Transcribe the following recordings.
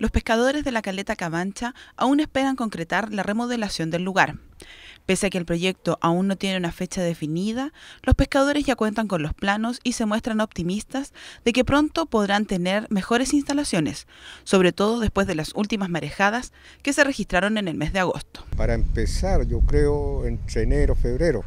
los pescadores de la caleta Cabancha aún esperan concretar la remodelación del lugar. Pese a que el proyecto aún no tiene una fecha definida, los pescadores ya cuentan con los planos y se muestran optimistas de que pronto podrán tener mejores instalaciones, sobre todo después de las últimas marejadas que se registraron en el mes de agosto. Para empezar, yo creo entre enero, febrero,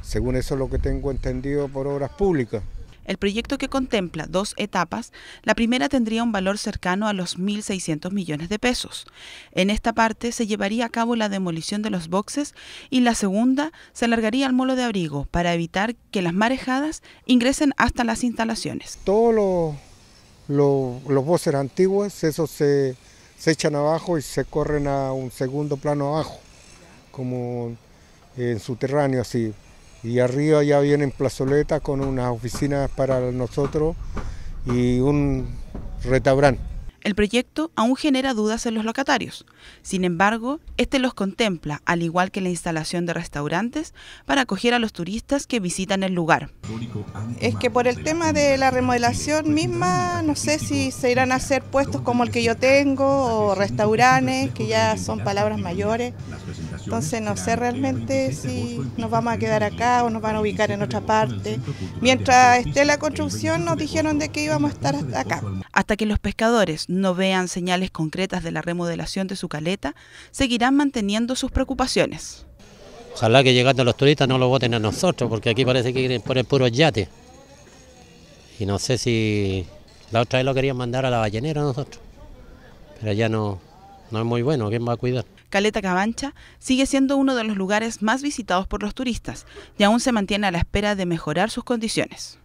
según eso es lo que tengo entendido por obras públicas. El proyecto que contempla dos etapas, la primera tendría un valor cercano a los 1.600 millones de pesos. En esta parte se llevaría a cabo la demolición de los boxes y la segunda se alargaría al molo de abrigo para evitar que las marejadas ingresen hasta las instalaciones. Todos los, los, boxes antiguos, esos se, se echan abajo y se corren a un segundo plano abajo, como en subterráneo así, y arriba ya vienen plazoletas con unas oficinas para nosotros y un restaurante. El proyecto aún genera dudas en los locatarios. Sin embargo, este los contempla, al igual que la instalación de restaurantes, para acoger a los turistas que visitan el lugar. Es que por el tema de la remodelación misma, no sé si se irán a hacer puestos como el que yo tengo o restaurantes, que ya son palabras mayores. Entonces no sé realmente si nos vamos a quedar acá o nos van a ubicar en otra parte. Mientras esté la construcción nos dijeron de que íbamos a estar acá. Hasta que los pescadores no vean señales concretas de la remodelación de su caleta, seguirán manteniendo sus preocupaciones. Ojalá que llegando los turistas no lo voten a nosotros, porque aquí parece que quieren poner puro yate. Y no sé si la otra vez lo querían mandar a la ballenera a nosotros. Pero ya no, no es muy bueno, ¿quién va a cuidar? Caleta Cabancha sigue siendo uno de los lugares más visitados por los turistas y aún se mantiene a la espera de mejorar sus condiciones.